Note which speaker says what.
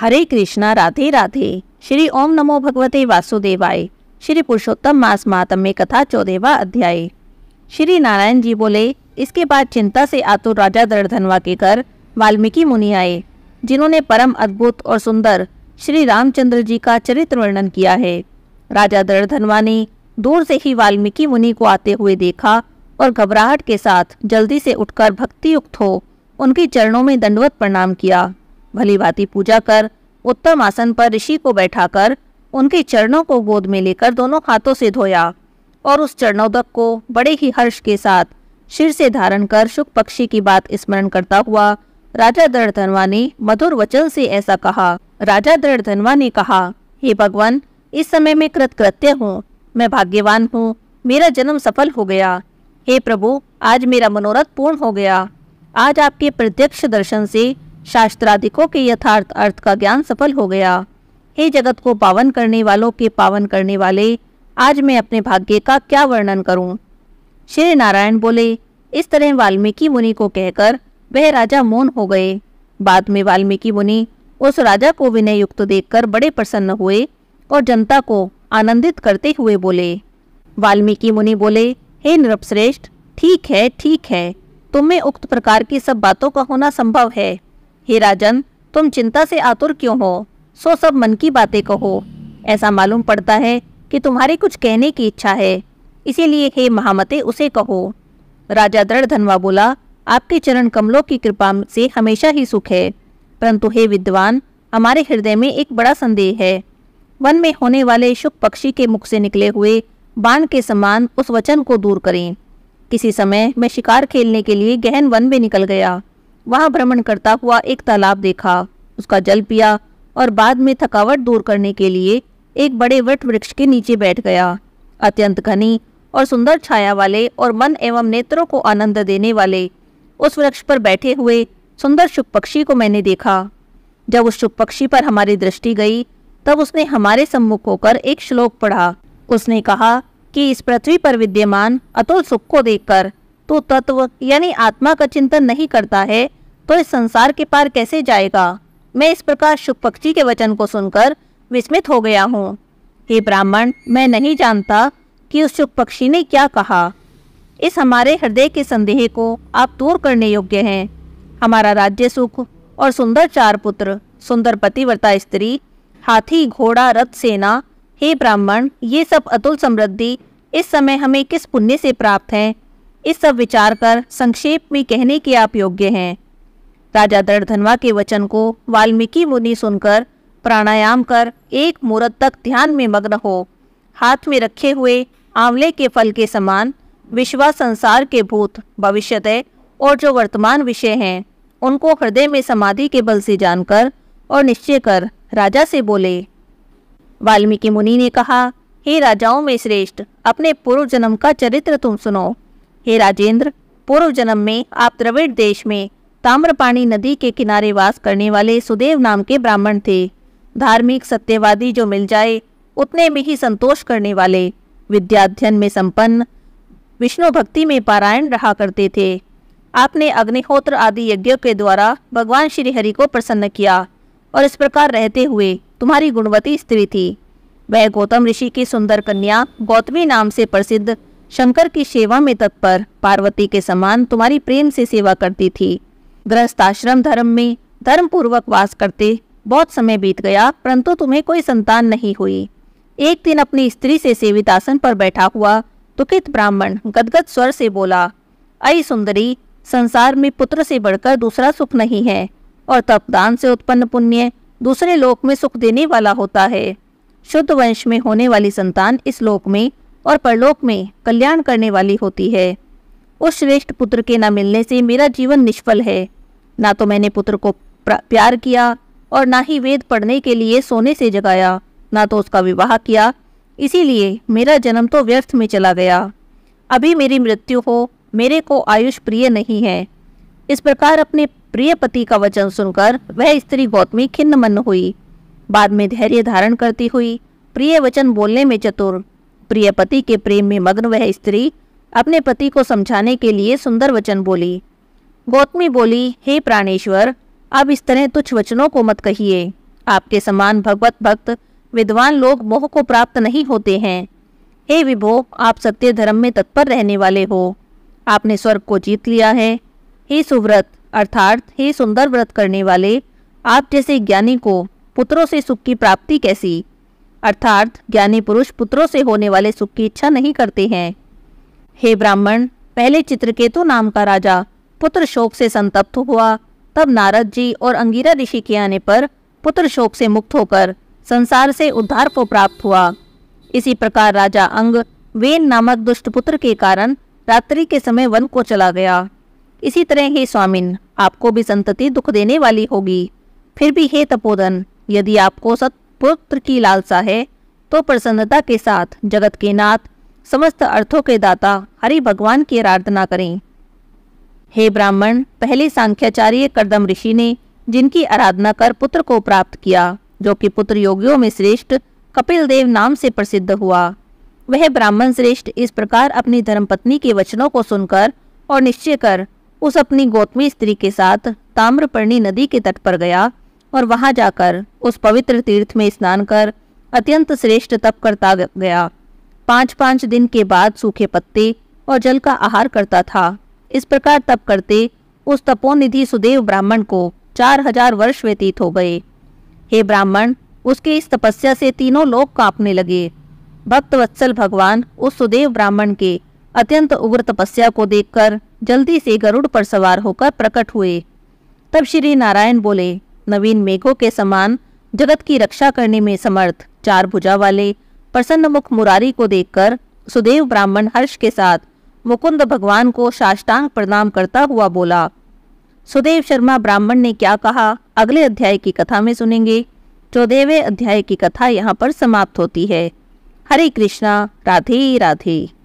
Speaker 1: हरे कृष्णा राधे राधे श्री ओम नमो भगवते वासुदेवाय श्री पुरुषोत्तम मास मातम में कथा चौदेवा अध्याय श्री नारायण जी बोले इसके बाद चिंता से आतुर राजा धनवा के घर वाल्मीकि मुनि आए जिन्होंने परम अद्भुत और सुंदर श्री रामचंद्र जी का चरित्र वर्णन किया है राजा धनवा ने दूर से ही वाल्मीकि मुनि को आते हुए देखा और घबराहट के साथ जल्दी से उठकर भक्ति युक्त हो उनके चरणों में दंडवत प्रणाम किया भली भांति पूजा कर उत्तम आसन पर ऋषि को बैठाकर उनके चरणों को गोद में लेकर दोनों हाथों से धोया और उस चरणोदक को बड़े ही हर्ष के साथ शिर से धारण कर शुक पक्षी की बात स्मरण करता हुआ राजा दृढ़ धनवा ने मधुर वचन से ऐसा कहा राजा दृढ़ धनवा ने कहा हे भगवान इस समय मैं कृतकृत्य हूँ मैं भाग्यवान हूँ मेरा जन्म सफल हो गया हे प्रभु आज मेरा मनोरथ पूर्ण हो गया आज आपके प्रत्यक्ष दर्शन से शास्त्राधिकों के यथार्थ अर्थ का ज्ञान सफल हो गया हे जगत को पावन करने वालों के पावन करने वाले आज मैं अपने भाग्य का क्या वर्णन करूं? श्री नारायण बोले इस तरह वाल्मीकि मुनि को कहकर वह राजा मौन हो गए बाद में वाल्मीकि मुनि उस राजा को विनय युक्त देखकर बड़े प्रसन्न हुए और जनता को आनंदित करते हुए बोले वाल्मीकि मुनि बोले हे नृपश्रेष्ठ ठीक है ठीक है तुम्हें उक्त प्रकार की सब बातों का होना संभव है हे राजन तुम चिंता से आतुर क्यों हो सो सब मन की बातें कहो ऐसा मालूम पड़ता है कि तुम्हारे कुछ कहने की इच्छा है इसीलिए हे महामते उसे कहो राजा दृढ़ धनवा बोला आपके चरण कमलों की कृपा से हमेशा ही सुख है परंतु हे विद्वान हमारे हृदय में एक बड़ा संदेह है वन में होने वाले शुक पक्षी के मुख से निकले हुए बाण के समान उस वचन को दूर करें किसी समय मैं शिकार खेलने के लिए गहन वन में निकल गया वहाँ भ्रमण करता हुआ एक तालाब देखा उसका जल पिया और बाद में थकावट दूर करने के लिए एक बड़े वट वृक्ष के नीचे बैठ गया अत्यंत घनी और सुंदर छाया वाले और मन एवं नेत्रों को आनंद देने वाले उस वृक्ष पर बैठे हुए सुंदर शुभ पक्षी को मैंने देखा जब उस शुभ पक्षी पर हमारी दृष्टि गई तब उसने हमारे सम्मुख होकर एक श्लोक पढ़ा उसने कहा कि इस पृथ्वी पर विद्यमान अतुल सुख को देखकर तो तत्व यानी आत्मा का चिंतन नहीं करता है तो इस संसार के पार कैसे जाएगा मैं इस प्रकार शुभ पक्षी के वचन को सुनकर विस्मित हो गया हूँ हे ब्राह्मण मैं नहीं जानता कि उस शुभ पक्षी ने क्या कहा इस हमारे हृदय के संदेह को आप दूर करने योग्य हैं हमारा राज्य सुख और सुंदर चार पुत्र सुंदर पतिव्रता स्त्री हाथी घोड़ा रथ सेना हे ब्राह्मण ये सब अतुल समृद्धि इस समय हमें किस पुण्य से प्राप्त हैं इस सब विचार कर संक्षेप में कहने के आप योग्य हैं राजा धनवा के वचन को वाल्मीकि मुनि सुनकर प्राणायाम कर एक मुहूर्त तक ध्यान में मग्न हो हाथ में रखे हुए आंवले के फल के समान विश्वा संसार के भूत भविष्यतः और जो वर्तमान विषय हैं उनको हृदय में समाधि के बल से जानकर और निश्चय कर राजा से बोले वाल्मीकि मुनि ने कहा हे राजाओं में श्रेष्ठ अपने पूर्व जन्म का चरित्र तुम सुनो हे राजेंद्र पूर्व जन्म में आप द्रविड़ देश में ताम्रपाणी नदी के किनारे वास करने वाले सुदेव नाम के ब्राह्मण थे धार्मिक सत्यवादी जो मिल जाए उतने में ही संतोष करने वाले विद्याध्यन में संपन्न विष्णु भक्ति में पारायण रहा करते थे आपने अग्निहोत्र आदि यज्ञों के द्वारा भगवान श्री हरि को प्रसन्न किया और इस प्रकार रहते हुए तुम्हारी गुणवती स्त्री थी वह गौतम ऋषि की सुंदर कन्या गौतमी नाम से प्रसिद्ध शंकर की सेवा में तत्पर पार्वती के समान तुम्हारी प्रेम से सेवा करती थी आश्रम धर्म में धर्म पूर्वक वास करते बहुत समय बीत गया परंतु तुम्हें कोई संतान नहीं हुई एक दिन अपनी स्त्री से सेवित आसन पर बैठा हुआ दुखित ब्राह्मण गदगद स्वर से बोला अई सुंदरी संसार में पुत्र से बढ़कर दूसरा सुख नहीं है और तप दान से उत्पन्न पुण्य दूसरे लोक में सुख देने वाला होता है शुद्ध वंश में होने वाली संतान इस लोक में और परलोक में कल्याण करने वाली होती है उस श्रेष्ठ पुत्र के न मिलने से मेरा जीवन निष्फल है ना तो मैंने पुत्र को प्यार किया और ना ही वेद पढ़ने के लिए सोने से जगाया ना तो उसका विवाह किया इसीलिए मेरा जन्म तो व्यर्थ में चला गया अभी मेरी मृत्यु हो मेरे को आयुष प्रिय नहीं है इस प्रकार अपने प्रिय पति का वचन सुनकर वह स्त्री गौतमी खिन्न मन हुई बाद में धैर्य धारण करती हुई प्रिय वचन बोलने में चतुर प्रिय पति के प्रेम में मग्न वह स्त्री अपने पति को समझाने के लिए सुंदर वचन बोली गौतमी बोली हे प्राणेश्वर अब इस तरह तुच्छ वचनों को मत कहिए आपके समान भगवत भक्त विद्वान लोग मोह को प्राप्त नहीं होते हैं हे विभो आप सत्य धर्म में तत्पर रहने वाले हो आपने स्वर्ग को जीत लिया है हे सुव्रत अर्थात हे सुंदर व्रत करने वाले आप जैसे ज्ञानी को पुत्रों से सुख की प्राप्ति कैसी अर्थात ज्ञानी पुरुष पुत्रों से होने वाले सुख की इच्छा नहीं करते हैं हे ब्राह्मण पहले चित्रकेतु नाम का राजा पुत्र शोक से संतप्त हुआ तब नारद जी और अंगीरा ऋषि के आने पर पुत्र शोक से मुक्त होकर संसार से उद्धार को प्राप्त हुआ इसी प्रकार राजा अंग वेन नामक दुष्ट पुत्र के कारण रात्रि के समय वन को चला गया इसी तरह हे स्वामिन आपको भी संतति दुख देने वाली होगी फिर भी हे तपोदन यदि आपको सतपुत्र की लालसा है तो प्रसन्नता के साथ जगत के नाथ समस्त अर्थों के दाता हरि भगवान की आराधना करें हे ब्राह्मण पहले सांख्याचार्य करदम ऋषि ने जिनकी आराधना कर पुत्र को प्राप्त किया जो कि पुत्र योगियों में श्रेष्ठ कपिल देव नाम से प्रसिद्ध हुआ वह ब्राह्मण श्रेष्ठ इस प्रकार अपनी धर्मपत्नी के वचनों को सुनकर और निश्चय कर उस अपनी गौतमी स्त्री के साथ ताम्रपर्णी नदी के तट पर गया और वहां जाकर उस पवित्र तीर्थ में स्नान कर अत्यंत श्रेष्ठ तप करता गया पांच पांच दिन के बाद सूखे पत्ते और जल का आहार करता था इस प्रकार तप करते उस तपोनिधि सुदेव ब्राह्मण को चार हजार वर्ष व्यतीत हो गए हे ब्राह्मण उसके इस तपस्या से तीनों लोग कांपने लगे भक्त वत्सल भगवान उस सुदेव ब्राह्मण के अत्यंत उग्र तपस्या को देखकर जल्दी से गरुड़ पर सवार होकर प्रकट हुए तब श्री नारायण बोले नवीन मेघों के समान जगत की रक्षा करने में समर्थ चार भुजा वाले प्रसन्न मुख मुरारी को देखकर सुदेव ब्राह्मण हर्ष के साथ मुकुंद भगवान को साष्टांग प्रणाम करता हुआ बोला सुदेव शर्मा ब्राह्मण ने क्या कहा अगले अध्याय की कथा में सुनेंगे चौदहवें अध्याय की कथा यहाँ पर समाप्त होती है हरे कृष्णा राधे राधे